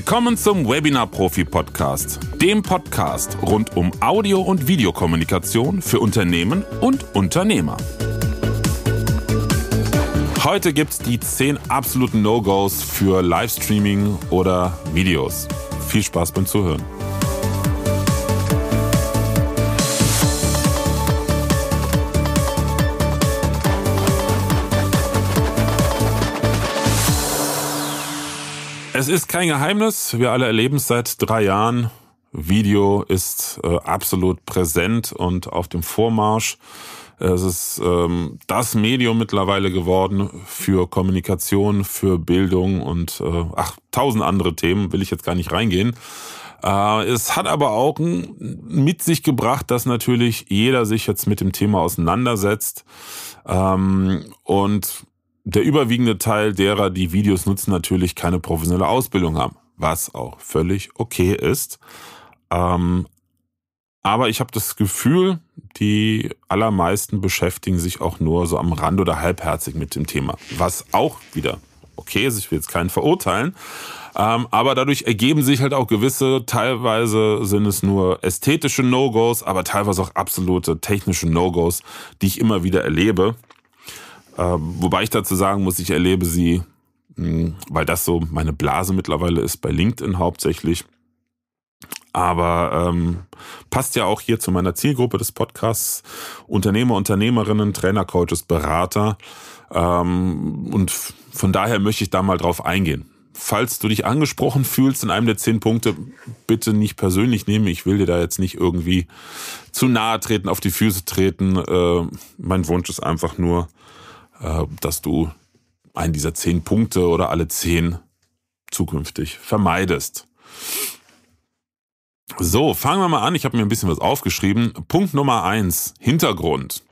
Willkommen zum Webinar Profi Podcast, dem Podcast rund um Audio- und Videokommunikation für Unternehmen und Unternehmer. Heute gibt es die 10 absoluten No-Gos für Livestreaming oder Videos. Viel Spaß beim Zuhören. Es ist kein Geheimnis, wir alle erleben es seit drei Jahren. Video ist äh, absolut präsent und auf dem Vormarsch. Es ist ähm, das Medium mittlerweile geworden für Kommunikation, für Bildung und äh, ach, tausend andere Themen, will ich jetzt gar nicht reingehen. Äh, es hat aber auch mit sich gebracht, dass natürlich jeder sich jetzt mit dem Thema auseinandersetzt. Ähm, und der überwiegende Teil derer, die Videos nutzen, natürlich keine professionelle Ausbildung haben, was auch völlig okay ist. Ähm, aber ich habe das Gefühl, die allermeisten beschäftigen sich auch nur so am Rand oder halbherzig mit dem Thema, was auch wieder okay ist. Ich will jetzt keinen verurteilen. Ähm, aber dadurch ergeben sich halt auch gewisse, teilweise sind es nur ästhetische No-Gos, aber teilweise auch absolute technische No-Gos, die ich immer wieder erlebe. Ähm, wobei ich dazu sagen muss, ich erlebe sie, hm, weil das so meine Blase mittlerweile ist, bei LinkedIn hauptsächlich. Aber ähm, passt ja auch hier zu meiner Zielgruppe des Podcasts. Unternehmer, Unternehmerinnen, Trainer, Coaches, Berater. Ähm, und von daher möchte ich da mal drauf eingehen. Falls du dich angesprochen fühlst in einem der zehn Punkte, bitte nicht persönlich nehmen. Ich will dir da jetzt nicht irgendwie zu nahe treten, auf die Füße treten. Äh, mein Wunsch ist einfach nur, äh, dass du einen dieser zehn Punkte oder alle zehn zukünftig vermeidest. So, fangen wir mal an. Ich habe mir ein bisschen was aufgeschrieben. Punkt Nummer eins: Hintergrund.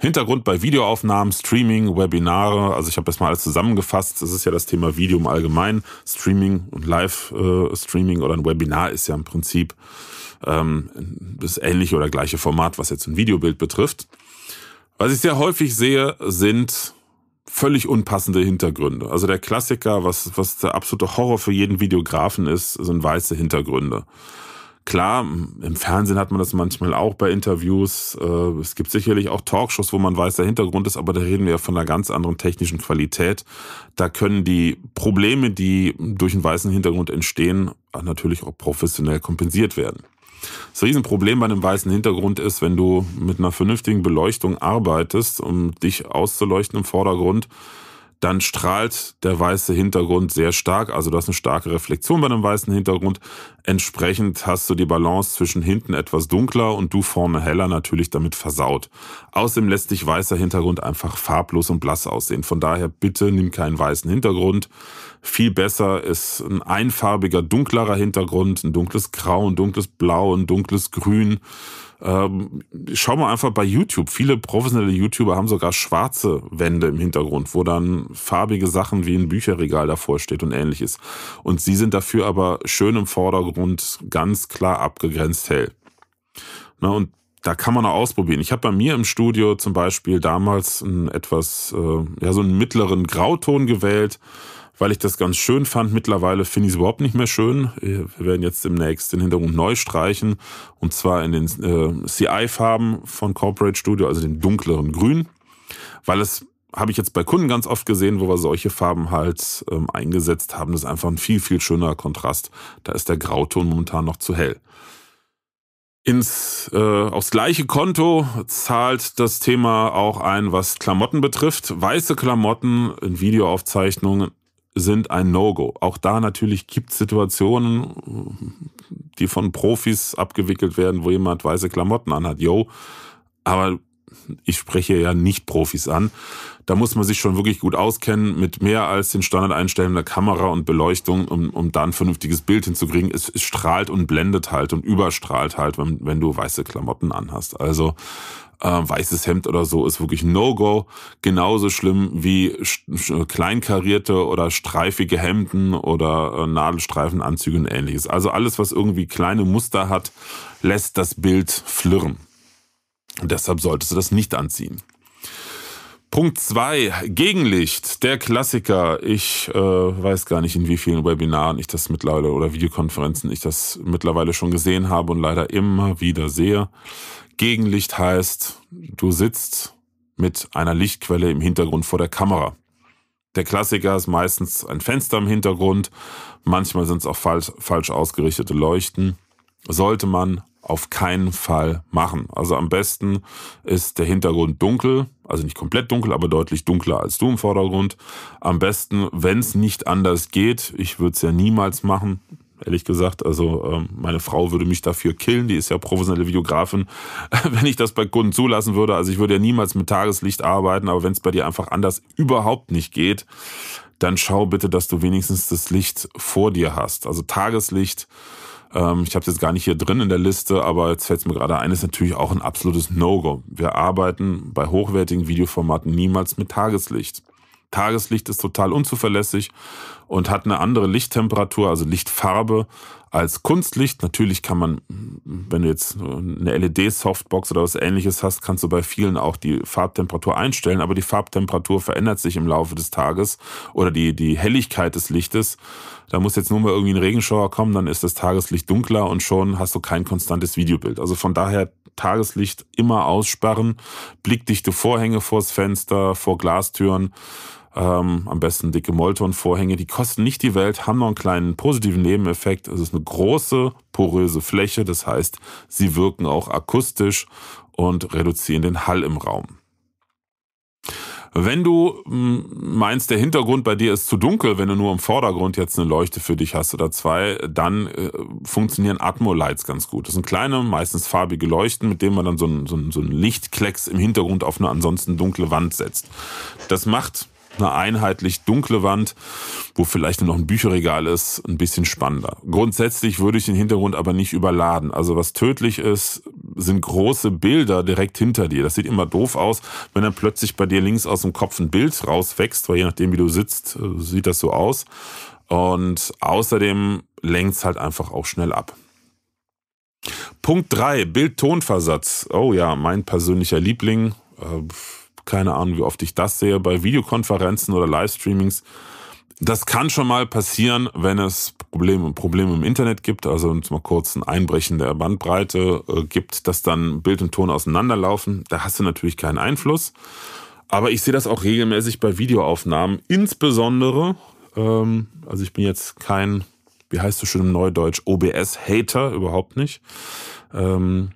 Hintergrund bei Videoaufnahmen, Streaming, Webinare, also ich habe das mal alles zusammengefasst. Das ist ja das Thema Video im Allgemeinen. Streaming und Live-Streaming äh, oder ein Webinar ist ja im Prinzip ähm, das ähnliche oder gleiche Format, was jetzt ein Videobild betrifft. Was ich sehr häufig sehe, sind völlig unpassende Hintergründe. Also der Klassiker, was, was der absolute Horror für jeden Videografen ist, sind weiße Hintergründe. Klar, im Fernsehen hat man das manchmal auch bei Interviews. Äh, es gibt sicherlich auch Talkshows, wo man weißer Hintergrund ist, aber da reden wir ja von einer ganz anderen technischen Qualität. Da können die Probleme, die durch einen weißen Hintergrund entstehen, natürlich auch professionell kompensiert werden. Das Riesenproblem bei einem weißen Hintergrund ist, wenn du mit einer vernünftigen Beleuchtung arbeitest, um dich auszuleuchten im Vordergrund, dann strahlt der weiße Hintergrund sehr stark. Also das ist eine starke Reflexion bei einem weißen Hintergrund. Entsprechend hast du die Balance zwischen hinten etwas dunkler und du vorne heller natürlich damit versaut. Außerdem lässt dich weißer Hintergrund einfach farblos und blass aussehen. Von daher bitte nimm keinen weißen Hintergrund viel besser, ist ein einfarbiger, dunklerer Hintergrund, ein dunkles Grau, ein dunkles Blau, ein dunkles Grün. Ähm, schau mal einfach bei YouTube. Viele professionelle YouTuber haben sogar schwarze Wände im Hintergrund, wo dann farbige Sachen wie ein Bücherregal davor steht und ähnliches. Und sie sind dafür aber schön im Vordergrund, ganz klar abgegrenzt hell. Na, und da kann man auch ausprobieren. Ich habe bei mir im Studio zum Beispiel damals einen etwas, äh, ja, so einen mittleren Grauton gewählt weil ich das ganz schön fand. Mittlerweile finde ich es überhaupt nicht mehr schön. Wir werden jetzt demnächst den Hintergrund neu streichen und zwar in den äh, CI-Farben von Corporate Studio, also den dunkleren Grün, weil es habe ich jetzt bei Kunden ganz oft gesehen, wo wir solche Farben halt ähm, eingesetzt haben. Das ist einfach ein viel, viel schöner Kontrast. Da ist der Grauton momentan noch zu hell ins äh, aufs gleiche Konto zahlt das Thema auch ein, was Klamotten betrifft. Weiße Klamotten in Videoaufzeichnungen sind ein No-Go. Auch da natürlich gibt es Situationen, die von Profis abgewickelt werden, wo jemand weiße Klamotten anhat. Yo, aber ich spreche ja nicht Profis an. Da muss man sich schon wirklich gut auskennen mit mehr als den Standardeinstellungen der Kamera und Beleuchtung, um, um da ein vernünftiges Bild hinzukriegen. Es, es strahlt und blendet halt und überstrahlt halt, wenn, wenn du weiße Klamotten anhast. Also äh, weißes Hemd oder so ist wirklich No-Go. Genauso schlimm wie kleinkarierte oder streifige Hemden oder äh, Nadelstreifenanzüge und ähnliches. Also alles, was irgendwie kleine Muster hat, lässt das Bild flirren. Und deshalb solltest du das nicht anziehen. Punkt zwei Gegenlicht, der Klassiker. Ich äh, weiß gar nicht, in wie vielen Webinaren ich das mittlerweile oder Videokonferenzen ich das mittlerweile schon gesehen habe und leider immer wieder sehe. Gegenlicht heißt, du sitzt mit einer Lichtquelle im Hintergrund vor der Kamera. Der Klassiker ist meistens ein Fenster im Hintergrund, manchmal sind es auch falsch, falsch ausgerichtete Leuchten. Sollte man auf keinen Fall machen. Also am besten ist der Hintergrund dunkel, also nicht komplett dunkel, aber deutlich dunkler als du im Vordergrund. Am besten, wenn es nicht anders geht, ich würde es ja niemals machen, ehrlich gesagt. Also ähm, meine Frau würde mich dafür killen, die ist ja professionelle Videografin, wenn ich das bei Kunden zulassen würde. Also ich würde ja niemals mit Tageslicht arbeiten, aber wenn es bei dir einfach anders überhaupt nicht geht, dann schau bitte, dass du wenigstens das Licht vor dir hast. Also Tageslicht ähm, ich habe es jetzt gar nicht hier drin in der Liste, aber jetzt fällt es mir gerade ein, ist natürlich auch ein absolutes No-Go. Wir arbeiten bei hochwertigen Videoformaten niemals mit Tageslicht. Tageslicht ist total unzuverlässig und hat eine andere Lichttemperatur, also Lichtfarbe als Kunstlicht. Natürlich kann man, wenn du jetzt eine LED-Softbox oder was ähnliches hast, kannst du bei vielen auch die Farbtemperatur einstellen, aber die Farbtemperatur verändert sich im Laufe des Tages oder die, die Helligkeit des Lichtes. Da muss jetzt nur mal irgendwie ein Regenschauer kommen, dann ist das Tageslicht dunkler und schon hast du kein konstantes Videobild. Also von daher Tageslicht immer aussperren, blickdichte Vorhänge vors Fenster, vor Glastüren ähm, am besten dicke Molton-Vorhänge. Die kosten nicht die Welt, haben noch einen kleinen positiven Nebeneffekt. Es ist eine große, poröse Fläche. Das heißt, sie wirken auch akustisch und reduzieren den Hall im Raum. Wenn du hm, meinst, der Hintergrund bei dir ist zu dunkel, wenn du nur im Vordergrund jetzt eine Leuchte für dich hast oder zwei, dann äh, funktionieren Atmo-Lights ganz gut. Das sind kleine, meistens farbige Leuchten, mit denen man dann so einen, so so einen Lichtklecks im Hintergrund auf eine ansonsten dunkle Wand setzt. Das macht eine einheitlich dunkle Wand, wo vielleicht nur noch ein Bücherregal ist, ein bisschen spannender. Grundsätzlich würde ich den Hintergrund aber nicht überladen. Also was tödlich ist, sind große Bilder direkt hinter dir. Das sieht immer doof aus, wenn dann plötzlich bei dir links aus dem Kopf ein Bild rauswächst, weil je nachdem, wie du sitzt, äh, sieht das so aus. Und außerdem lenkt es halt einfach auch schnell ab. Punkt 3, Bild-Tonversatz. Oh ja, mein persönlicher Liebling. Äh, keine Ahnung, wie oft ich das sehe, bei Videokonferenzen oder Livestreamings. Das kann schon mal passieren, wenn es Probleme, Probleme im Internet gibt, also mal kurz ein Einbrechen der Bandbreite äh, gibt, dass dann Bild und Ton auseinanderlaufen. Da hast du natürlich keinen Einfluss. Aber ich sehe das auch regelmäßig bei Videoaufnahmen, insbesondere, ähm, also ich bin jetzt kein, wie heißt du schon im Neudeutsch, OBS-Hater, überhaupt nicht. Ähm,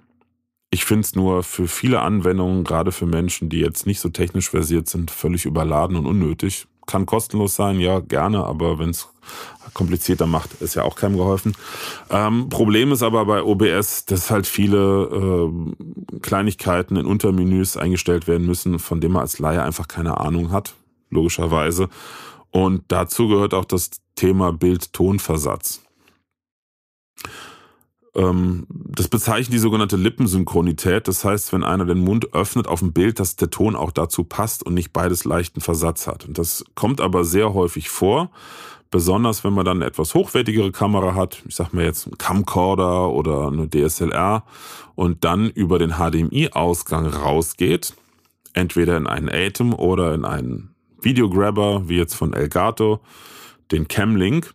ich finde es nur für viele Anwendungen, gerade für Menschen, die jetzt nicht so technisch versiert sind, völlig überladen und unnötig. Kann kostenlos sein, ja, gerne, aber wenn es komplizierter macht, ist ja auch keinem geholfen. Ähm, Problem ist aber bei OBS, dass halt viele äh, Kleinigkeiten in Untermenüs eingestellt werden müssen, von denen man als Laie einfach keine Ahnung hat, logischerweise. Und dazu gehört auch das Thema bild tonversatz ähm, das bezeichnet die sogenannte Lippensynchronität. Das heißt, wenn einer den Mund öffnet auf dem Bild, dass der Ton auch dazu passt und nicht beides leichten Versatz hat. Und das kommt aber sehr häufig vor, besonders wenn man dann eine etwas hochwertigere Kamera hat. Ich sag mal jetzt einen Camcorder oder eine DSLR und dann über den HDMI-Ausgang rausgeht. Entweder in einen Atom oder in einen Videograbber, wie jetzt von Elgato, den Camlink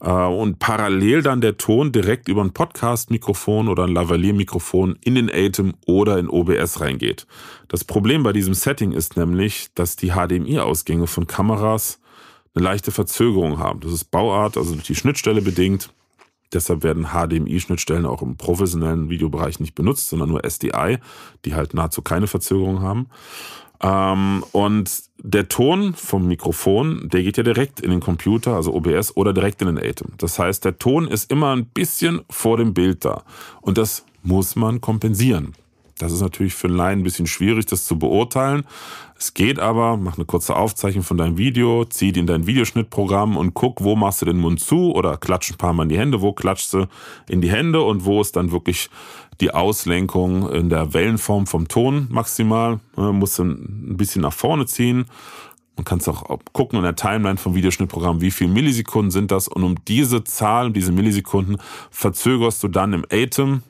äh, und parallel dann der Ton direkt über ein Podcast-Mikrofon oder ein Lavalier-Mikrofon in den Atem oder in OBS reingeht. Das Problem bei diesem Setting ist nämlich, dass die HDMI-Ausgänge von Kameras eine leichte Verzögerung haben. Das ist Bauart, also durch die Schnittstelle bedingt. Deshalb werden HDMI-Schnittstellen auch im professionellen Videobereich nicht benutzt, sondern nur SDI, die halt nahezu keine Verzögerung haben. Ähm, und der Ton vom Mikrofon, der geht ja direkt in den Computer, also OBS, oder direkt in den Atem. Das heißt, der Ton ist immer ein bisschen vor dem Bild da. Und das muss man kompensieren. Das ist natürlich für einen Laien ein bisschen schwierig, das zu beurteilen. Es geht aber, mach eine kurze Aufzeichnung von deinem Video, zieh die in dein Videoschnittprogramm und guck, wo machst du den Mund zu oder klatsch ein paar Mal in die Hände, wo klatschst du in die Hände und wo ist dann wirklich die Auslenkung in der Wellenform vom Ton maximal. Du musst du ein bisschen nach vorne ziehen. Man kann es auch gucken in der Timeline vom Videoschnittprogramm, wie viele Millisekunden sind das. Und um diese Zahl, um diese Millisekunden, verzögerst du dann im Atem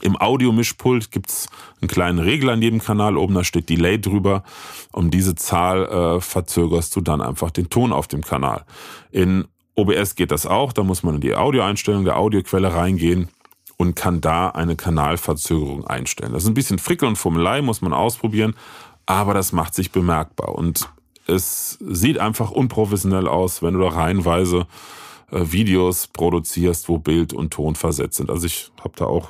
im Audiomischpult gibt's einen kleinen Regler an jedem Kanal oben, da steht Delay drüber. Um diese Zahl äh, verzögerst du dann einfach den Ton auf dem Kanal. In OBS geht das auch, da muss man in die Audioeinstellung der Audioquelle reingehen und kann da eine Kanalverzögerung einstellen. Das ist ein bisschen Frickel und Fummelei, muss man ausprobieren, aber das macht sich bemerkbar und es sieht einfach unprofessionell aus, wenn du da reihenweise äh, Videos produzierst, wo Bild und Ton versetzt sind. Also ich habe da auch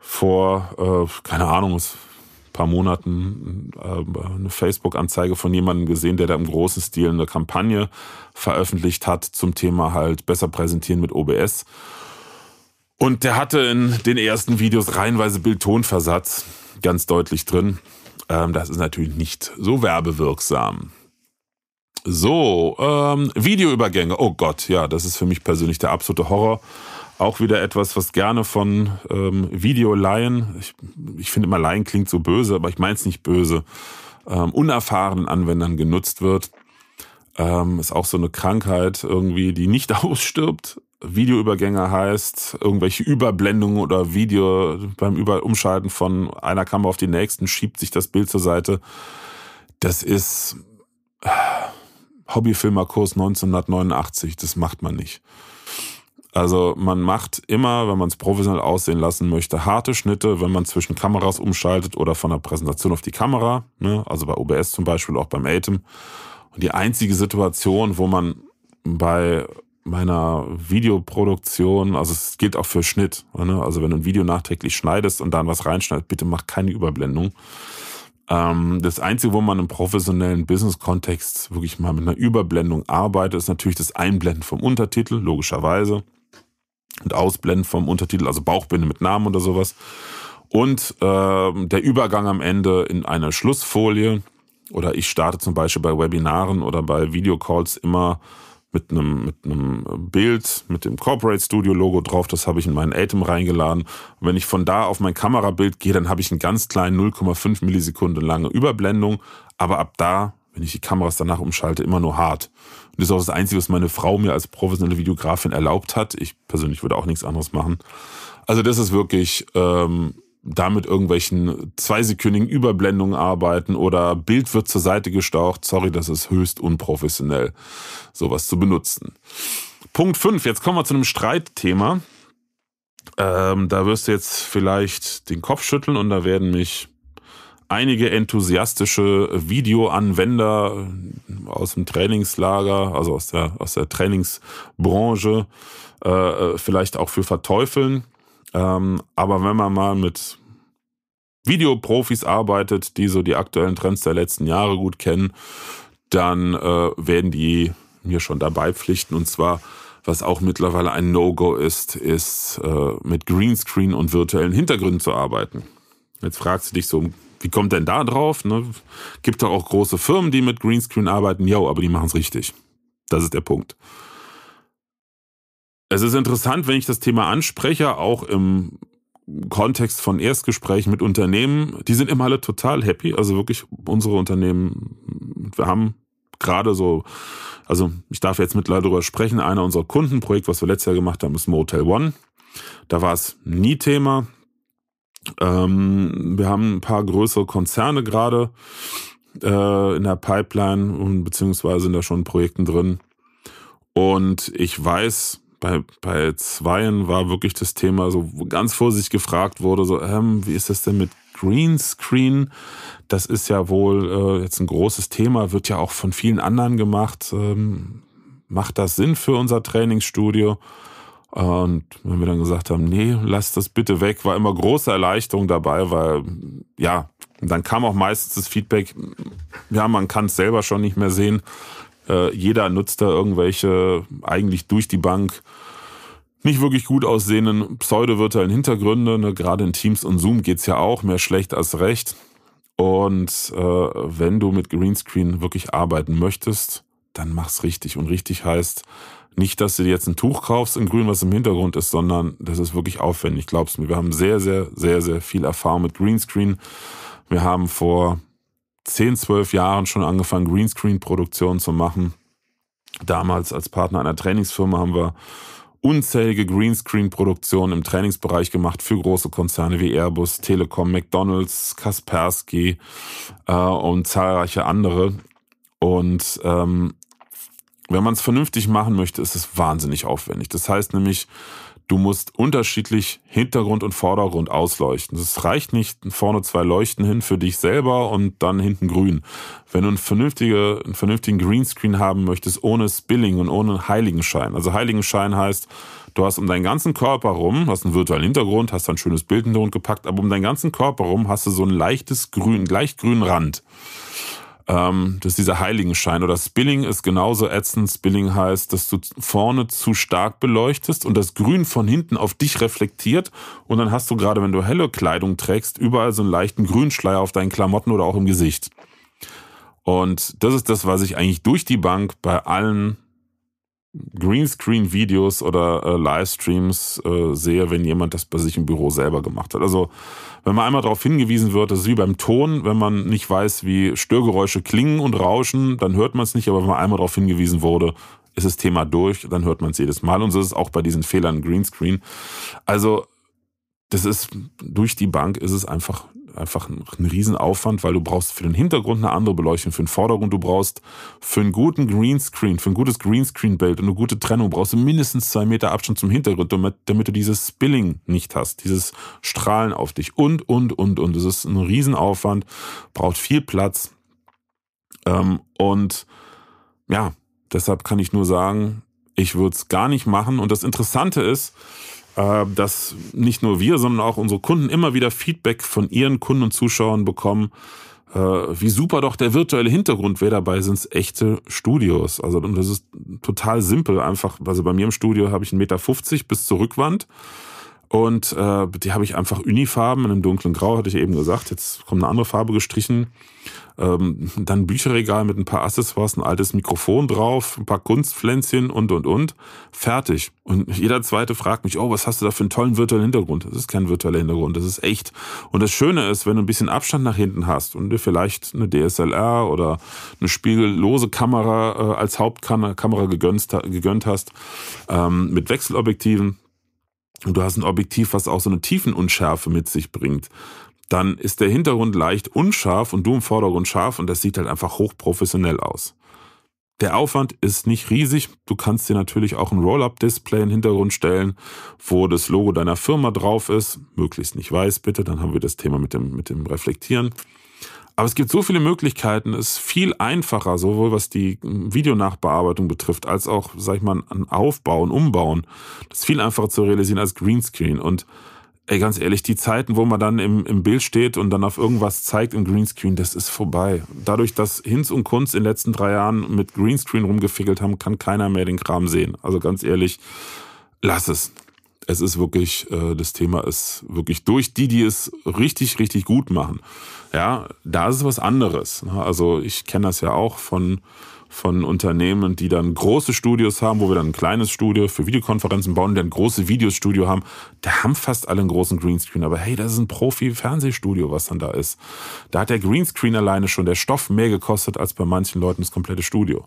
vor, äh, keine Ahnung, ein paar Monaten äh, eine Facebook-Anzeige von jemandem gesehen, der da im großen Stil eine Kampagne veröffentlicht hat zum Thema halt besser präsentieren mit OBS. Und der hatte in den ersten Videos reihenweise Bildtonversatz ganz deutlich drin. Ähm, das ist natürlich nicht so werbewirksam. So, ähm, Videoübergänge. Oh Gott, ja, das ist für mich persönlich der absolute Horror. Auch wieder etwas, was gerne von ähm, Videolaien, ich, ich finde immer Laien klingt so böse, aber ich meine es nicht böse, ähm, unerfahrenen Anwendern genutzt wird. Ähm, ist auch so eine Krankheit irgendwie, die nicht ausstirbt. Videoübergänge heißt, irgendwelche Überblendungen oder Video beim Über Umschalten von einer Kamera auf die nächsten schiebt sich das Bild zur Seite. Das ist äh, Hobbyfilmerkurs 1989, das macht man nicht. Also man macht immer, wenn man es professionell aussehen lassen möchte, harte Schnitte, wenn man zwischen Kameras umschaltet oder von der Präsentation auf die Kamera, ne? also bei OBS zum Beispiel, auch beim Atem. Und die einzige Situation, wo man bei meiner Videoproduktion, also es gilt auch für Schnitt, ne? also wenn du ein Video nachträglich schneidest und dann was reinschneidest, bitte mach keine Überblendung. Ähm, das Einzige, wo man im professionellen Business-Kontext wirklich mal mit einer Überblendung arbeitet, ist natürlich das Einblenden vom Untertitel, logischerweise und Ausblenden vom Untertitel, also Bauchbinde mit Namen oder sowas. Und äh, der Übergang am Ende in eine Schlussfolie. Oder ich starte zum Beispiel bei Webinaren oder bei Videocalls immer mit einem, mit einem Bild, mit dem Corporate Studio Logo drauf. Das habe ich in meinen Atem reingeladen. Und wenn ich von da auf mein Kamerabild gehe, dann habe ich einen ganz kleinen 0,5 Millisekunden lange Überblendung. Aber ab da, wenn ich die Kameras danach umschalte, immer nur hart. Das ist auch das Einzige, was meine Frau mir als professionelle Videografin erlaubt hat. Ich persönlich würde auch nichts anderes machen. Also das ist wirklich ähm, damit irgendwelchen zweisekündigen Überblendungen arbeiten oder Bild wird zur Seite gestaucht. Sorry, das ist höchst unprofessionell, sowas zu benutzen. Punkt 5, jetzt kommen wir zu einem Streitthema. Ähm, da wirst du jetzt vielleicht den Kopf schütteln und da werden mich einige enthusiastische Videoanwender aus dem Trainingslager, also aus der, aus der Trainingsbranche, äh, vielleicht auch für verteufeln. Ähm, aber wenn man mal mit Videoprofis arbeitet, die so die aktuellen Trends der letzten Jahre gut kennen, dann äh, werden die mir schon dabei pflichten. Und zwar, was auch mittlerweile ein No-Go ist, ist äh, mit Greenscreen und virtuellen Hintergründen zu arbeiten. Jetzt fragst du dich so, wie kommt denn da drauf? Ne? Gibt da auch große Firmen, die mit Greenscreen arbeiten? Jo, aber die machen es richtig. Das ist der Punkt. Es ist interessant, wenn ich das Thema anspreche, auch im Kontext von Erstgesprächen mit Unternehmen. Die sind immer alle total happy. Also wirklich unsere Unternehmen, wir haben gerade so, also ich darf jetzt mittlerweile darüber sprechen, einer unserer Kundenprojekte, was wir letztes Jahr gemacht haben, ist Motel One. Da war es nie Thema. Ähm, wir haben ein paar größere Konzerne gerade äh, in der Pipeline und beziehungsweise in da schon Projekten drin. Und ich weiß, bei, bei zweien war wirklich das Thema so ganz vorsichtig gefragt wurde, so, ähm, wie ist das denn mit Greenscreen? Das ist ja wohl äh, jetzt ein großes Thema, wird ja auch von vielen anderen gemacht. Ähm, macht das Sinn für unser Trainingsstudio? Und wenn wir dann gesagt haben, nee, lass das bitte weg, war immer große Erleichterung dabei, weil ja, dann kam auch meistens das Feedback, ja, man kann es selber schon nicht mehr sehen. Äh, jeder nutzt da irgendwelche eigentlich durch die Bank nicht wirklich gut aussehenden pseudovirtuellen Hintergründe. Ne? Gerade in Teams und Zoom geht es ja auch, mehr schlecht als recht. Und äh, wenn du mit Greenscreen wirklich arbeiten möchtest, dann mach's richtig. Und richtig heißt, nicht, dass du dir jetzt ein Tuch kaufst in Grün, was im Hintergrund ist, sondern das ist wirklich aufwendig, glaubst mir. Wir haben sehr, sehr, sehr, sehr viel Erfahrung mit Greenscreen. Wir haben vor 10, 12 Jahren schon angefangen, Greenscreen-Produktionen zu machen. Damals als Partner einer Trainingsfirma haben wir unzählige Greenscreen-Produktionen im Trainingsbereich gemacht für große Konzerne wie Airbus, Telekom, McDonalds, Kaspersky äh, und zahlreiche andere. Und ähm, wenn man es vernünftig machen möchte, ist es wahnsinnig aufwendig. Das heißt nämlich, du musst unterschiedlich Hintergrund und Vordergrund ausleuchten. Es reicht nicht, vorne zwei Leuchten hin für dich selber und dann hinten grün. Wenn du einen, vernünftige, einen vernünftigen Greenscreen haben möchtest, ohne Spilling und ohne Heiligenschein. Also Heiligenschein heißt, du hast um deinen ganzen Körper rum, hast einen virtuellen Hintergrund, hast ein schönes Bild in den Hintergrund gepackt, aber um deinen ganzen Körper rum hast du so ein leichtes grün, gleich grünen Rand. Ähm, das ist dieser Heiligenschein. Oder Spilling ist genauso ätzend. Spilling heißt, dass du vorne zu stark beleuchtest und das Grün von hinten auf dich reflektiert. Und dann hast du gerade, wenn du helle Kleidung trägst, überall so einen leichten Grünschleier auf deinen Klamotten oder auch im Gesicht. Und das ist das, was ich eigentlich durch die Bank bei allen Greenscreen-Videos oder äh, Livestreams äh, sehe, wenn jemand das bei sich im Büro selber gemacht hat. Also wenn man einmal darauf hingewiesen wird, das ist wie beim Ton, wenn man nicht weiß, wie Störgeräusche klingen und rauschen, dann hört man es nicht, aber wenn man einmal darauf hingewiesen wurde, ist das Thema durch, dann hört man es jedes Mal. Und so ist es auch bei diesen Fehlern Greenscreen. Also das ist durch die Bank ist es einfach einfach ein, ein Riesenaufwand, weil du brauchst für den Hintergrund eine andere Beleuchtung, für den Vordergrund, du brauchst für einen guten Greenscreen, für ein gutes Greenscreen-Bild und eine gute Trennung brauchst du mindestens zwei Meter Abstand zum Hintergrund, damit, damit du dieses Spilling nicht hast, dieses Strahlen auf dich und, und, und, und. Das ist ein Riesenaufwand, braucht viel Platz ähm, und ja, deshalb kann ich nur sagen, ich würde es gar nicht machen und das Interessante ist, äh, dass nicht nur wir, sondern auch unsere Kunden immer wieder Feedback von ihren Kunden und Zuschauern bekommen, äh, wie super doch der virtuelle Hintergrund wäre. Dabei sind es echte Studios. Also und das ist total simpel einfach. Also bei mir im Studio habe ich 1,50 Meter bis zur Rückwand. Und äh, die habe ich einfach Unifarben in einem dunklen Grau, hatte ich eben gesagt. Jetzt kommt eine andere Farbe gestrichen ähm, dann Bücherregal mit ein paar Accessoires, ein altes Mikrofon drauf, ein paar Kunstpflänzchen und, und, und. Fertig. Und jeder Zweite fragt mich, oh, was hast du da für einen tollen virtuellen Hintergrund? Das ist kein virtueller Hintergrund, das ist echt. Und das Schöne ist, wenn du ein bisschen Abstand nach hinten hast und dir vielleicht eine DSLR oder eine spiegellose Kamera äh, als Hauptkamera gegönnt, gegönnt hast, ähm, mit Wechselobjektiven, und du hast ein Objektiv, was auch so eine Tiefenunschärfe mit sich bringt dann ist der Hintergrund leicht unscharf und du im Vordergrund scharf und das sieht halt einfach hochprofessionell aus. Der Aufwand ist nicht riesig. Du kannst dir natürlich auch ein Roll-Up-Display in den Hintergrund stellen, wo das Logo deiner Firma drauf ist. Möglichst nicht weiß, bitte. Dann haben wir das Thema mit dem, mit dem Reflektieren. Aber es gibt so viele Möglichkeiten. Es ist viel einfacher, sowohl was die hm, Videonachbearbeitung betrifft, als auch, sag ich mal, ein Aufbauen, Umbauen. Das ist viel einfacher zu realisieren als Greenscreen. Und ey, ganz ehrlich, die Zeiten, wo man dann im, im Bild steht und dann auf irgendwas zeigt im Greenscreen, das ist vorbei. Dadurch, dass Hinz und Kunz in den letzten drei Jahren mit Greenscreen rumgefickelt haben, kann keiner mehr den Kram sehen. Also ganz ehrlich, lass es. Es ist wirklich, äh, das Thema ist wirklich durch die, die es richtig, richtig gut machen. Ja, da ist es was anderes. Ne? Also ich kenne das ja auch von von Unternehmen, die dann große Studios haben, wo wir dann ein kleines Studio für Videokonferenzen bauen, die dann große Videostudio haben. Da haben fast alle einen großen Greenscreen. Aber hey, das ist ein Profi-Fernsehstudio, was dann da ist. Da hat der Greenscreen alleine schon der Stoff mehr gekostet als bei manchen Leuten das komplette Studio.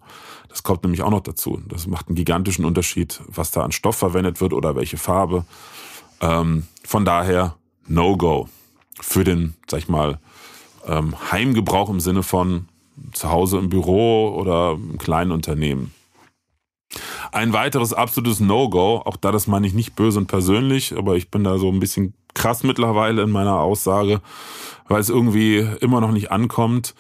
Das kommt nämlich auch noch dazu. Das macht einen gigantischen Unterschied, was da an Stoff verwendet wird oder welche Farbe. Ähm, von daher, no go. Für den, sag ich mal, ähm, Heimgebrauch im Sinne von, zu Hause im Büro oder im kleinen Unternehmen. Ein weiteres absolutes No-Go, auch da das meine ich nicht böse und persönlich, aber ich bin da so ein bisschen krass mittlerweile in meiner Aussage, weil es irgendwie immer noch nicht ankommt.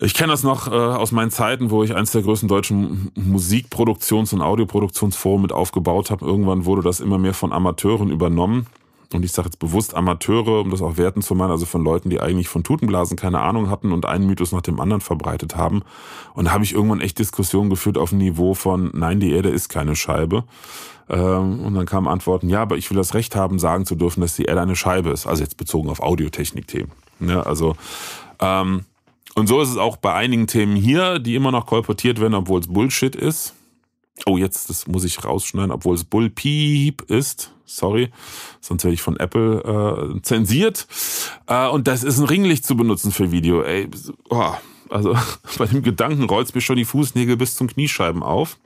Ich kenne das noch äh, aus meinen Zeiten, wo ich eins der größten deutschen Musikproduktions- und Audioproduktionsforen mit aufgebaut habe. Irgendwann wurde das immer mehr von Amateuren übernommen und ich sage jetzt bewusst Amateure, um das auch werten zu meinen, also von Leuten, die eigentlich von Tutenblasen keine Ahnung hatten und einen Mythos nach dem anderen verbreitet haben. Und da habe ich irgendwann echt Diskussionen geführt auf dem Niveau von, nein, die Erde ist keine Scheibe. Ähm, und dann kamen Antworten, ja, aber ich will das Recht haben, sagen zu dürfen, dass die Erde eine Scheibe ist. Also jetzt bezogen auf Audiotechnik-Themen. Ja, ne? also, ähm, und so ist es auch bei einigen Themen hier, die immer noch kolportiert werden, obwohl es Bullshit ist. Oh, jetzt, das muss ich rausschneiden, obwohl es Bullpiep ist. Sorry, sonst werde ich von Apple äh, zensiert. Äh, und das ist ein Ringlicht zu benutzen für Video. Ey, oh, also bei dem Gedanken rollt mir schon die Fußnägel bis zum Kniescheiben auf.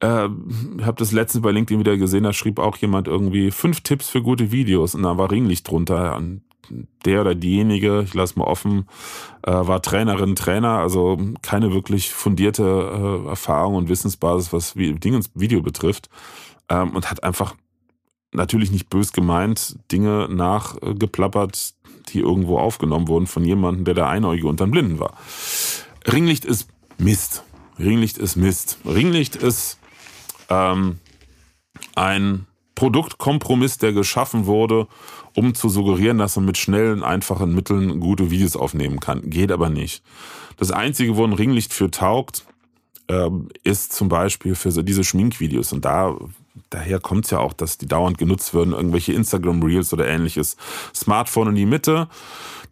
Ähm, ich äh, habe das letztens bei LinkedIn wieder gesehen, da schrieb auch jemand irgendwie fünf Tipps für gute Videos und da war Ringlicht drunter. Und der oder diejenige, ich lasse mal offen, äh, war Trainerin, Trainer, also keine wirklich fundierte äh, Erfahrung und Wissensbasis, was Dinge ins Video betrifft ähm, und hat einfach natürlich nicht bös gemeint Dinge nachgeplappert, die irgendwo aufgenommen wurden von jemandem, der der Einäugige und dann blinden war. Ringlicht ist Mist. Ringlicht ist Mist. Ringlicht ist ähm, ein Produktkompromiss, der geschaffen wurde, um zu suggerieren, dass man mit schnellen, einfachen Mitteln gute Videos aufnehmen kann. Geht aber nicht. Das Einzige, wo ein Ringlicht für taugt, ähm, ist zum Beispiel für diese Schminkvideos. Und da, daher kommt es ja auch, dass die dauernd genutzt werden, irgendwelche Instagram-Reels oder ähnliches. Smartphone in die Mitte,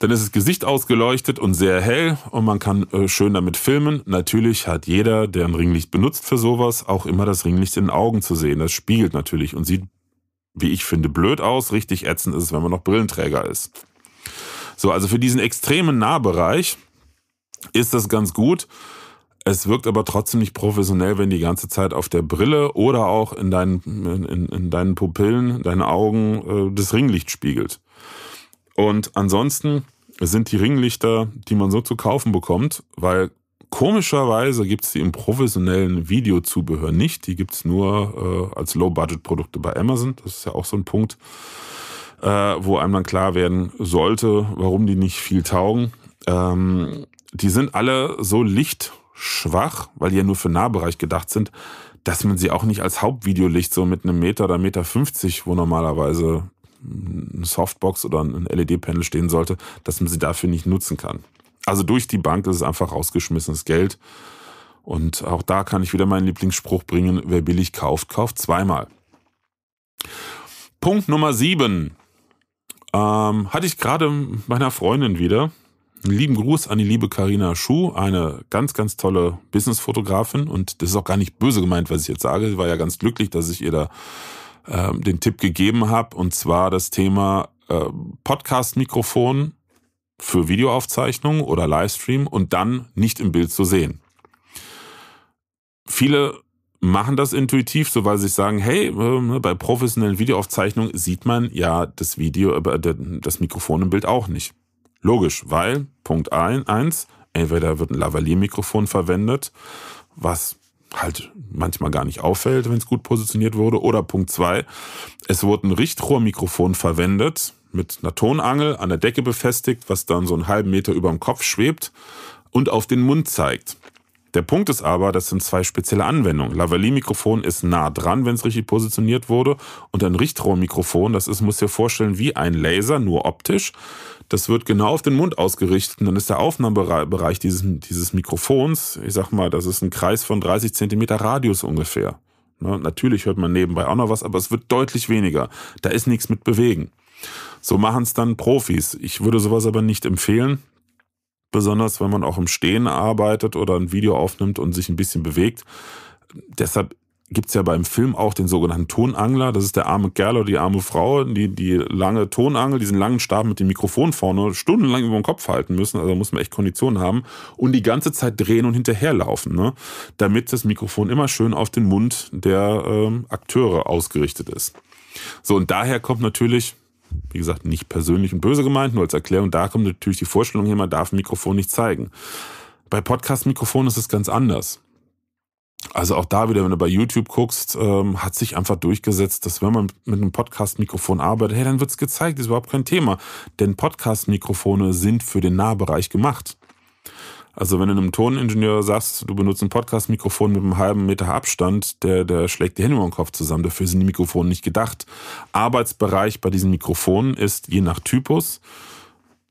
dann ist das Gesicht ausgeleuchtet und sehr hell und man kann äh, schön damit filmen. Natürlich hat jeder, der ein Ringlicht benutzt für sowas, auch immer das Ringlicht in den Augen zu sehen. Das spiegelt natürlich und sieht wie ich finde, blöd aus. Richtig ätzend ist es, wenn man noch Brillenträger ist. So, also für diesen extremen Nahbereich ist das ganz gut. Es wirkt aber trotzdem nicht professionell, wenn die ganze Zeit auf der Brille oder auch in deinen, in, in deinen Pupillen, deinen Augen äh, das Ringlicht spiegelt. Und ansonsten sind die Ringlichter, die man so zu kaufen bekommt, weil Komischerweise gibt es die im professionellen Videozubehör nicht. Die gibt es nur äh, als Low-Budget-Produkte bei Amazon. Das ist ja auch so ein Punkt, äh, wo einem dann klar werden sollte, warum die nicht viel taugen. Ähm, die sind alle so lichtschwach, weil die ja nur für Nahbereich gedacht sind, dass man sie auch nicht als Hauptvideolicht so mit einem Meter oder Meter 50, wo normalerweise eine Softbox oder ein LED-Panel stehen sollte, dass man sie dafür nicht nutzen kann. Also durch die Bank ist es einfach rausgeschmissenes Geld. Und auch da kann ich wieder meinen Lieblingsspruch bringen, wer billig kauft, kauft zweimal. Punkt Nummer 7. Ähm, hatte ich gerade meiner Freundin wieder. Einen lieben Gruß an die liebe Karina Schuh, eine ganz, ganz tolle Businessfotografin. Und das ist auch gar nicht böse gemeint, was ich jetzt sage. Sie war ja ganz glücklich, dass ich ihr da äh, den Tipp gegeben habe. Und zwar das Thema äh, Podcast-Mikrofon für Videoaufzeichnung oder Livestream und dann nicht im Bild zu sehen. Viele machen das intuitiv, so weil sie sagen, hey, ähm, ne, bei professionellen Videoaufzeichnungen sieht man ja das Video, das Mikrofon im Bild auch nicht. Logisch, weil Punkt 1, entweder wird ein Lavalier-Mikrofon verwendet, was halt manchmal gar nicht auffällt, wenn es gut positioniert wurde, oder Punkt 2, es wurde ein Richtrohrmikrofon verwendet, mit einer Tonangel an der Decke befestigt, was dann so einen halben Meter über dem Kopf schwebt und auf den Mund zeigt. Der Punkt ist aber, das sind zwei spezielle Anwendungen. Lavalier-Mikrofon ist nah dran, wenn es richtig positioniert wurde. Und ein Richtrohrmikrofon, das ist, muss dir vorstellen, wie ein Laser, nur optisch. Das wird genau auf den Mund ausgerichtet. Und dann ist der Aufnahmebereich dieses, dieses Mikrofons, ich sag mal, das ist ein Kreis von 30 Zentimeter Radius ungefähr. Natürlich hört man nebenbei auch noch was, aber es wird deutlich weniger. Da ist nichts mit bewegen. So machen es dann Profis. Ich würde sowas aber nicht empfehlen. Besonders wenn man auch im Stehen arbeitet oder ein Video aufnimmt und sich ein bisschen bewegt. Deshalb gibt es ja beim Film auch den sogenannten Tonangler. Das ist der arme Kerl oder die arme Frau, die die lange Tonangel, diesen langen Stab mit dem Mikrofon vorne stundenlang über den Kopf halten müssen. Also muss man echt Konditionen haben und die ganze Zeit drehen und hinterherlaufen, ne? damit das Mikrofon immer schön auf den Mund der ähm, Akteure ausgerichtet ist. So, und daher kommt natürlich wie gesagt, nicht persönlich und böse gemeint, nur als Erklärung. Da kommt natürlich die Vorstellung hier, man darf ein Mikrofon nicht zeigen. Bei Podcast-Mikrofonen ist es ganz anders. Also auch da wieder, wenn du bei YouTube guckst, ähm, hat sich einfach durchgesetzt, dass wenn man mit einem Podcast-Mikrofon arbeitet, hey, dann es gezeigt, ist überhaupt kein Thema. Denn Podcast-Mikrofone sind für den Nahbereich gemacht. Also wenn du einem Toningenieur sagst, du benutzt ein Podcast-Mikrofon mit einem halben Meter Abstand, der, der schlägt die Hände über den Kopf zusammen. Dafür sind die Mikrofone nicht gedacht. Arbeitsbereich bei diesen Mikrofonen ist je nach Typus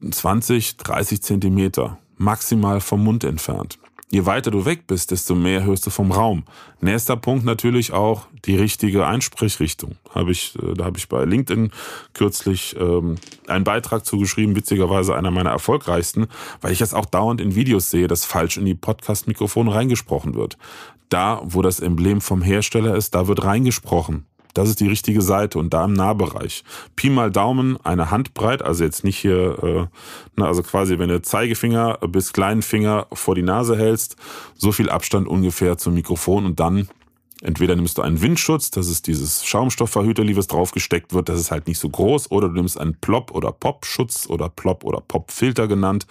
20, 30 Zentimeter maximal vom Mund entfernt. Je weiter du weg bist, desto mehr hörst du vom Raum. Nächster Punkt natürlich auch die richtige Einsprechrichtung. Hab ich, äh, da habe ich bei LinkedIn kürzlich ähm, einen Beitrag zugeschrieben, witzigerweise einer meiner erfolgreichsten, weil ich das auch dauernd in Videos sehe, dass falsch in die Podcast-Mikrofone reingesprochen wird. Da, wo das Emblem vom Hersteller ist, da wird reingesprochen. Das ist die richtige Seite und da im Nahbereich. Pi mal Daumen, eine Handbreit, also jetzt nicht hier, äh, na, ne, also quasi, wenn du Zeigefinger bis kleinen Finger vor die Nase hältst, so viel Abstand ungefähr zum Mikrofon und dann Entweder nimmst du einen Windschutz, das ist dieses Schaumstoffverhüterli, was draufgesteckt wird, das ist halt nicht so groß, oder du nimmst einen Plop- oder Pop-Schutz oder Plop- oder Pop-Filter genannt.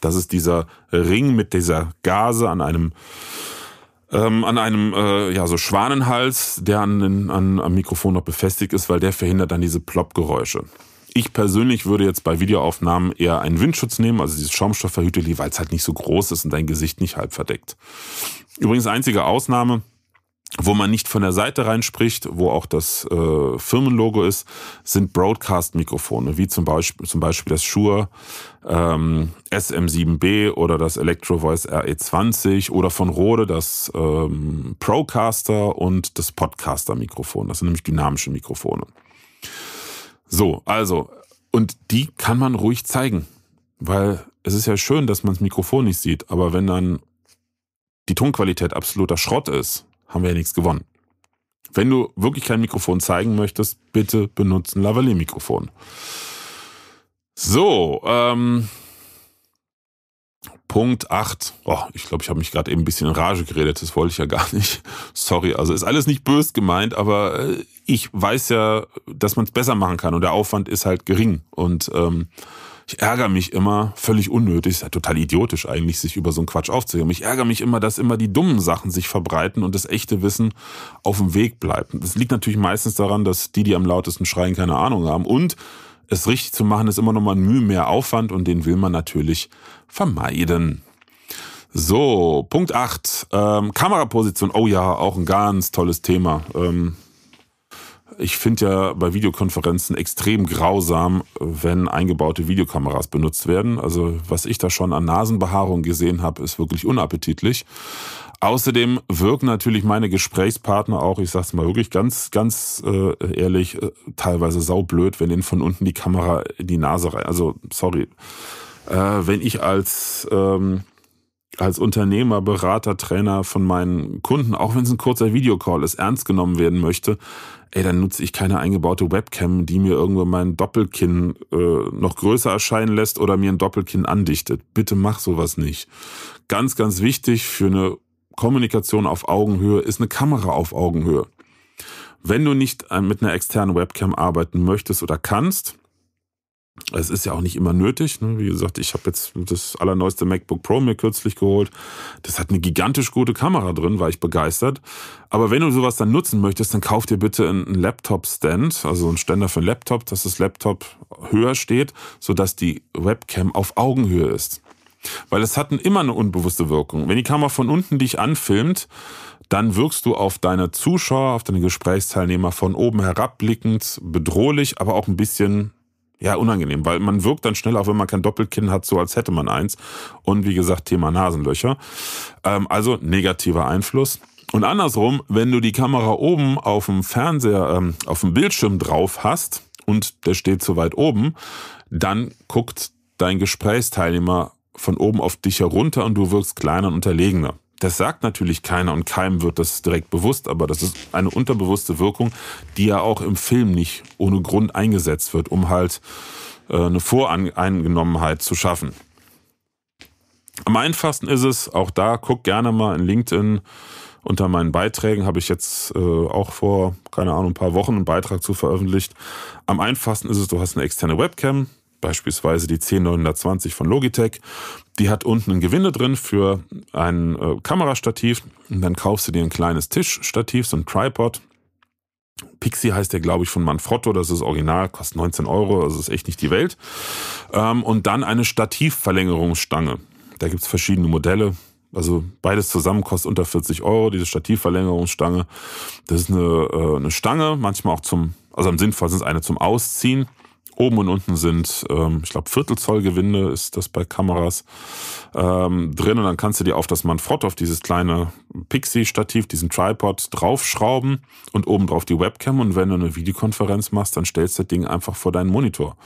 Das ist dieser Ring mit dieser Gase an einem ähm, an einem äh, ja, so Schwanenhals, der an, den, an, am Mikrofon noch befestigt ist, weil der verhindert dann diese Plopp-Geräusche. Ich persönlich würde jetzt bei Videoaufnahmen eher einen Windschutz nehmen, also dieses Schaumstoffverhüteli, weil es halt nicht so groß ist und dein Gesicht nicht halb verdeckt. Übrigens einzige Ausnahme, wo man nicht von der Seite reinspricht, wo auch das äh, Firmenlogo ist, sind Broadcast-Mikrofone, wie zum Beispiel, zum Beispiel das Shure ähm, SM7B oder das Electro Voice RE20 oder von Rode das ähm, Procaster und das Podcaster-Mikrofon. Das sind nämlich dynamische Mikrofone. So, also, und die kann man ruhig zeigen, weil es ist ja schön, dass man das Mikrofon nicht sieht, aber wenn dann die Tonqualität absoluter Schrott ist, haben wir ja nichts gewonnen. Wenn du wirklich kein Mikrofon zeigen möchtest, bitte benutze ein Lavalier-Mikrofon. So, ähm, Punkt 8. Oh, ich glaube, ich habe mich gerade eben ein bisschen in Rage geredet. Das wollte ich ja gar nicht. Sorry, also ist alles nicht bös gemeint, aber äh, ich weiß ja, dass man es besser machen kann und der Aufwand ist halt gering. Und ähm, ich ärgere mich immer, völlig unnötig, ist ja total idiotisch eigentlich, sich über so einen Quatsch aufzuhören. Ich ärgere mich immer, dass immer die dummen Sachen sich verbreiten und das echte Wissen auf dem Weg bleibt. Das liegt natürlich meistens daran, dass die, die am lautesten schreien, keine Ahnung haben. Und es richtig zu machen, ist immer noch mal ein Mühe mehr Aufwand und den will man natürlich vermeiden. So, Punkt 8. Ähm, Kameraposition. Oh ja, auch ein ganz tolles Thema. Ähm, ich finde ja bei Videokonferenzen extrem grausam, wenn eingebaute Videokameras benutzt werden. Also was ich da schon an Nasenbehaarung gesehen habe, ist wirklich unappetitlich. Außerdem wirken natürlich meine Gesprächspartner auch, ich sag's mal wirklich ganz, ganz äh, ehrlich, äh, teilweise saublöd, wenn ihnen von unten die Kamera in die Nase rein. Also sorry, äh, wenn ich als ähm, als Unternehmer, Berater, Trainer von meinen Kunden, auch wenn es ein kurzer Videocall ist, ernst genommen werden möchte, ey, dann nutze ich keine eingebaute Webcam, die mir irgendwo mein Doppelkinn äh, noch größer erscheinen lässt oder mir ein Doppelkinn andichtet. Bitte mach sowas nicht. Ganz, ganz wichtig für eine Kommunikation auf Augenhöhe ist eine Kamera auf Augenhöhe. Wenn du nicht äh, mit einer externen Webcam arbeiten möchtest oder kannst, es ist ja auch nicht immer nötig. Ne? Wie gesagt, ich habe jetzt das allerneueste MacBook Pro mir kürzlich geholt. Das hat eine gigantisch gute Kamera drin, war ich begeistert. Aber wenn du sowas dann nutzen möchtest, dann kauf dir bitte einen Laptop-Stand, also einen Ständer für einen Laptop, dass das Laptop höher steht, sodass die Webcam auf Augenhöhe ist. Weil es hat immer eine unbewusste Wirkung. Wenn die Kamera von unten dich anfilmt, dann wirkst du auf deine Zuschauer, auf deine Gesprächsteilnehmer von oben herabblickend, bedrohlich, aber auch ein bisschen ja, unangenehm, weil man wirkt dann schnell, auch wenn man kein Doppelkinn hat, so als hätte man eins. Und wie gesagt, Thema Nasenlöcher. Ähm, also negativer Einfluss. Und andersrum, wenn du die Kamera oben auf dem Fernseher, ähm, auf dem Bildschirm drauf hast und der steht zu weit oben, dann guckt dein Gesprächsteilnehmer von oben auf dich herunter und du wirkst kleiner und unterlegener. Das sagt natürlich keiner und keinem wird das direkt bewusst, aber das ist eine unterbewusste Wirkung, die ja auch im Film nicht ohne Grund eingesetzt wird, um halt äh, eine Voreingenommenheit zu schaffen. Am einfachsten ist es, auch da guck gerne mal in LinkedIn unter meinen Beiträgen, habe ich jetzt äh, auch vor, keine Ahnung, ein paar Wochen einen Beitrag zu veröffentlicht. Am einfachsten ist es, du hast eine externe Webcam, beispielsweise die 10920 von Logitech. Die hat unten ein Gewinde drin für ein äh, Kamerastativ. Und dann kaufst du dir ein kleines Tischstativ, so ein Tripod. Pixie heißt der, glaube ich, von Manfrotto. Das ist original, kostet 19 Euro, Das also ist echt nicht die Welt. Ähm, und dann eine Stativverlängerungsstange. Da gibt es verschiedene Modelle. Also beides zusammen kostet unter 40 Euro, diese Stativverlängerungsstange. Das ist eine, äh, eine Stange, manchmal auch zum, also am sinnvollsten ist es eine zum Ausziehen Oben und unten sind, ähm, ich glaube, Viertelzoll Gewinde ist das bei Kameras ähm, drin. Und dann kannst du dir auf das Manfrotto, auf dieses kleine Pixie-Stativ, diesen Tripod draufschrauben und oben drauf die Webcam. Und wenn du eine Videokonferenz machst, dann stellst du das Ding einfach vor deinen Monitor.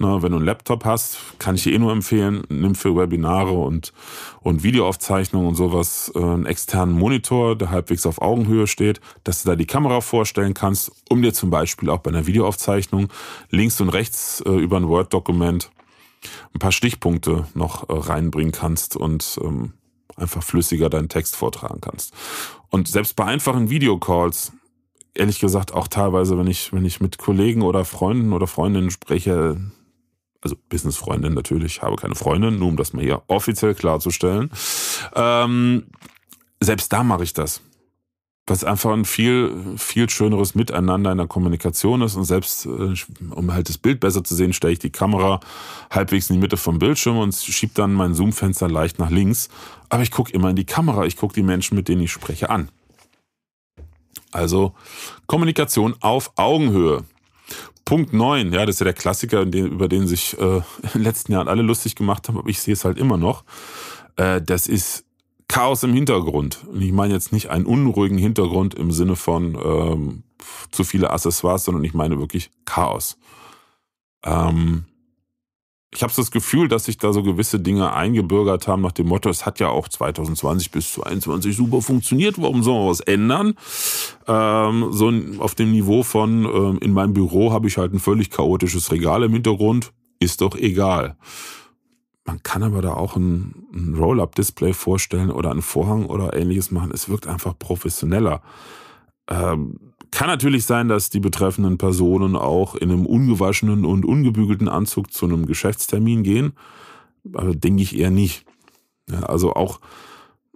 Ne, wenn du einen Laptop hast, kann ich dir eh nur empfehlen, nimm für Webinare und, und Videoaufzeichnungen und sowas äh, einen externen Monitor, der halbwegs auf Augenhöhe steht, dass du da die Kamera vorstellen kannst, um dir zum Beispiel auch bei einer Videoaufzeichnung links und rechts äh, über ein Word-Dokument ein paar Stichpunkte noch äh, reinbringen kannst und ähm, einfach flüssiger deinen Text vortragen kannst. Und selbst bei einfachen Videocalls, ehrlich gesagt, auch teilweise, wenn ich, wenn ich mit Kollegen oder Freunden oder Freundinnen spreche, also Businessfreundin natürlich, habe keine Freundin, nur um das mal hier offiziell klarzustellen. Ähm, selbst da mache ich das. Was einfach ein viel, viel schöneres Miteinander in der Kommunikation ist. Und selbst, äh, um halt das Bild besser zu sehen, stelle ich die Kamera halbwegs in die Mitte vom Bildschirm und schiebe dann mein Zoom-Fenster leicht nach links. Aber ich gucke immer in die Kamera. Ich gucke die Menschen, mit denen ich spreche, an. Also Kommunikation auf Augenhöhe. Punkt 9, ja, das ist ja der Klassiker, über den sich äh, in den letzten Jahren alle lustig gemacht haben, aber ich sehe es halt immer noch. Äh, das ist Chaos im Hintergrund. Und ich meine jetzt nicht einen unruhigen Hintergrund im Sinne von ähm, zu viele Accessoires, sondern ich meine wirklich Chaos. Ähm, ich habe das Gefühl, dass sich da so gewisse Dinge eingebürgert haben nach dem Motto, es hat ja auch 2020 bis 2021 super funktioniert, warum soll man was ändern? Ähm, so auf dem Niveau von, ähm, in meinem Büro habe ich halt ein völlig chaotisches Regal im Hintergrund, ist doch egal. Man kann aber da auch ein, ein Roll-up-Display vorstellen oder einen Vorhang oder ähnliches machen. Es wirkt einfach professioneller. Ähm, kann natürlich sein, dass die betreffenden Personen auch in einem ungewaschenen und ungebügelten Anzug zu einem Geschäftstermin gehen, aber also denke ich eher nicht. Ja, also auch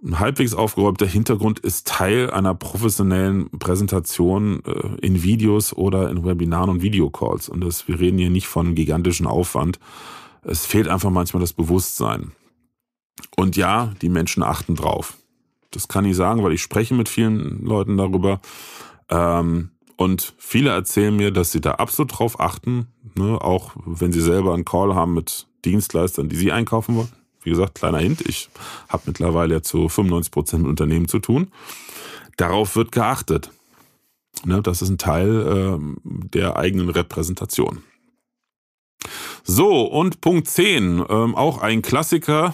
ein halbwegs aufgeräumter Hintergrund ist Teil einer professionellen Präsentation äh, in Videos oder in Webinaren und Videocalls. Und das, wir reden hier nicht von einem gigantischen Aufwand. Es fehlt einfach manchmal das Bewusstsein. Und ja, die Menschen achten drauf. Das kann ich sagen, weil ich spreche mit vielen Leuten darüber. Ähm, und viele erzählen mir, dass sie da absolut drauf achten, ne? auch wenn sie selber einen Call haben mit Dienstleistern, die sie einkaufen wollen. Wie gesagt, kleiner Hint, ich habe mittlerweile ja zu 95 Prozent Unternehmen zu tun. Darauf wird geachtet. Ne? Das ist ein Teil äh, der eigenen Repräsentation. So, und Punkt 10, ähm, auch ein Klassiker.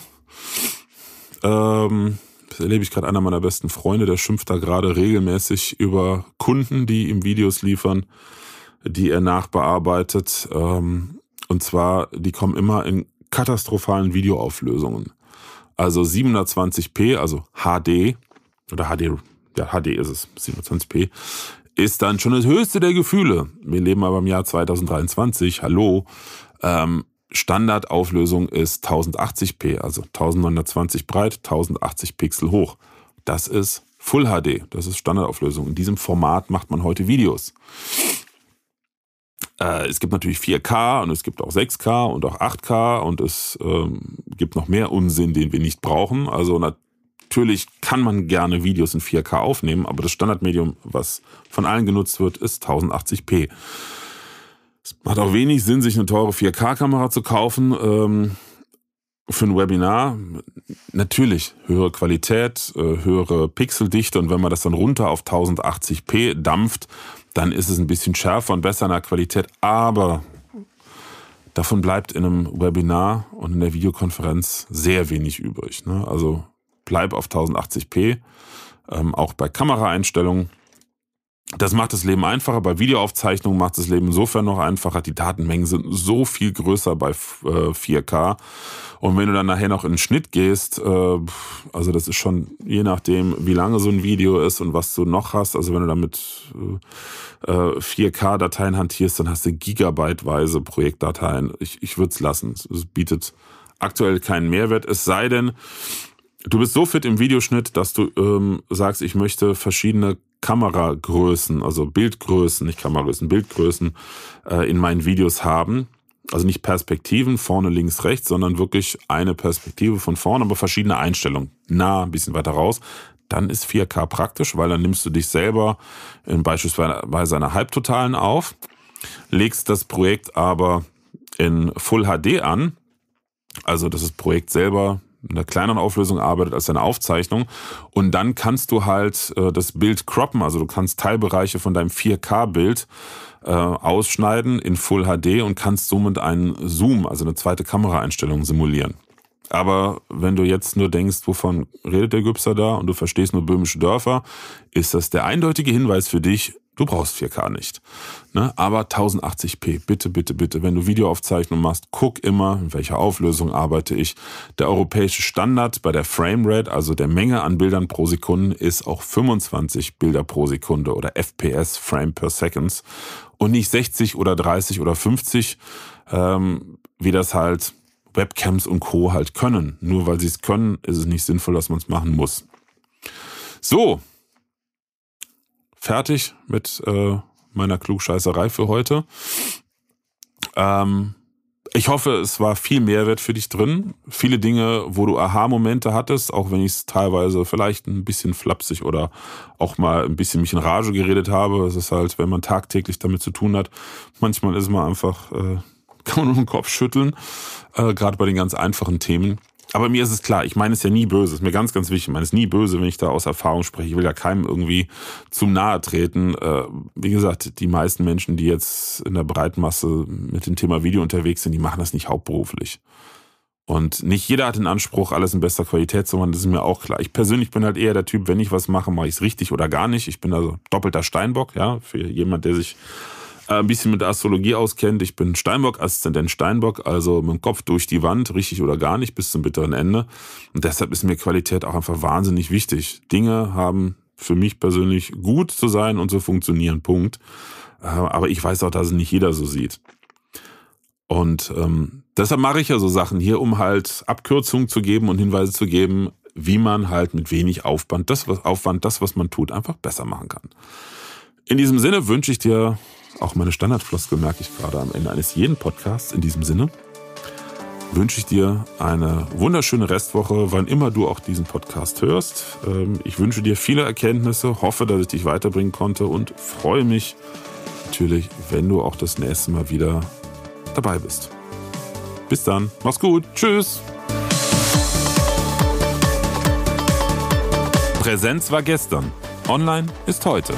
Ähm, erlebe ich gerade einer meiner besten Freunde, der schimpft da gerade regelmäßig über Kunden, die ihm Videos liefern, die er nachbearbeitet. Ähm, und zwar, die kommen immer in katastrophalen Videoauflösungen. Also 720p, also HD oder HD, ja HD ist es, 720p, ist dann schon das höchste der Gefühle. Wir leben aber im Jahr 2023, hallo. Ähm, Standardauflösung ist 1080p, also 1920 breit, 1080 Pixel hoch. Das ist Full HD, das ist Standardauflösung. In diesem Format macht man heute Videos. Äh, es gibt natürlich 4K und es gibt auch 6K und auch 8K und es ähm, gibt noch mehr Unsinn, den wir nicht brauchen. Also natürlich kann man gerne Videos in 4K aufnehmen, aber das Standardmedium, was von allen genutzt wird, ist 1080p. Es macht auch wenig Sinn, sich eine teure 4K-Kamera zu kaufen ähm, für ein Webinar. Natürlich höhere Qualität, äh, höhere Pixeldichte und wenn man das dann runter auf 1080p dampft, dann ist es ein bisschen schärfer und besser in der Qualität. Aber davon bleibt in einem Webinar und in der Videokonferenz sehr wenig übrig. Ne? Also bleib auf 1080p, ähm, auch bei Kameraeinstellungen. Das macht das Leben einfacher. Bei Videoaufzeichnungen macht das Leben insofern noch einfacher. Die Datenmengen sind so viel größer bei 4K. Äh, und wenn du dann nachher noch in den Schnitt gehst, äh, also das ist schon je nachdem, wie lange so ein Video ist und was du noch hast. Also wenn du dann mit 4K-Dateien äh, hantierst, dann hast du gigabyteweise Projektdateien. Ich, ich würde es lassen. Es bietet aktuell keinen Mehrwert. Es sei denn, du bist so fit im Videoschnitt, dass du ähm, sagst, ich möchte verschiedene Kameragrößen, also Bildgrößen, nicht Kameragrößen, Bildgrößen äh, in meinen Videos haben. Also nicht Perspektiven vorne, links, rechts, sondern wirklich eine Perspektive von vorne, aber verschiedene Einstellungen. Nah, ein bisschen weiter raus. Dann ist 4K praktisch, weil dann nimmst du dich selber in beispielsweise einer Halbtotalen auf, legst das Projekt aber in Full HD an, also dass das Projekt selber in einer kleineren Auflösung arbeitet als deine Aufzeichnung. Und dann kannst du halt äh, das Bild croppen, also du kannst Teilbereiche von deinem 4K-Bild äh, ausschneiden in Full HD und kannst somit einen Zoom, also eine zweite Kameraeinstellung simulieren. Aber wenn du jetzt nur denkst, wovon redet der Gypser da und du verstehst nur böhmische Dörfer, ist das der eindeutige Hinweis für dich, Du brauchst 4K nicht. Ne? Aber 1080p, bitte, bitte, bitte, wenn du Videoaufzeichnung machst, guck immer, in welcher Auflösung arbeite ich. Der europäische Standard bei der Frame also der Menge an Bildern pro Sekunde, ist auch 25 Bilder pro Sekunde oder FPS, Frame per Seconds. Und nicht 60 oder 30 oder 50, ähm, wie das halt Webcams und Co. halt können. Nur weil sie es können, ist es nicht sinnvoll, dass man es machen muss. So, fertig mit äh, meiner Klugscheißerei für heute. Ähm, ich hoffe, es war viel Mehrwert für dich drin. Viele Dinge, wo du Aha-Momente hattest, auch wenn ich es teilweise vielleicht ein bisschen flapsig oder auch mal ein bisschen mich in Rage geredet habe. Es ist halt, wenn man tagtäglich damit zu tun hat, manchmal ist man einfach, äh, kann man nur den Kopf schütteln, äh, gerade bei den ganz einfachen Themen aber mir ist es klar, ich meine es ja nie böse, ist mir ganz, ganz wichtig. Ich meine es nie böse, wenn ich da aus Erfahrung spreche. Ich will ja keinem irgendwie zum nahe treten. Äh, wie gesagt, die meisten Menschen, die jetzt in der Breitmasse mit dem Thema Video unterwegs sind, die machen das nicht hauptberuflich. Und nicht jeder hat den Anspruch, alles in bester Qualität zu machen, das ist mir auch klar. Ich persönlich bin halt eher der Typ, wenn ich was mache, mache ich es richtig oder gar nicht. Ich bin also doppelter Steinbock, ja, für jemand, der sich äh, ein bisschen mit Astrologie auskennt, ich bin Steinbock, Aszendent Steinbock, also mit dem Kopf durch die Wand, richtig oder gar nicht, bis zum bitteren Ende. Und deshalb ist mir Qualität auch einfach wahnsinnig wichtig. Dinge haben für mich persönlich gut zu sein und zu funktionieren, Punkt. Äh, aber ich weiß auch, dass es nicht jeder so sieht. Und ähm, deshalb mache ich ja so Sachen hier, um halt Abkürzungen zu geben und Hinweise zu geben, wie man halt mit wenig Aufwand das, was Aufwand, das, was man tut, einfach besser machen kann. In diesem Sinne wünsche ich dir auch meine Standardfloskel merke ich gerade am Ende eines jeden Podcasts. In diesem Sinne wünsche ich dir eine wunderschöne Restwoche, wann immer du auch diesen Podcast hörst. Ähm, ich wünsche dir viele Erkenntnisse, hoffe, dass ich dich weiterbringen konnte und freue mich natürlich, wenn du auch das nächste Mal wieder dabei bist. Bis dann, mach's gut, tschüss. Präsenz war gestern, online ist heute.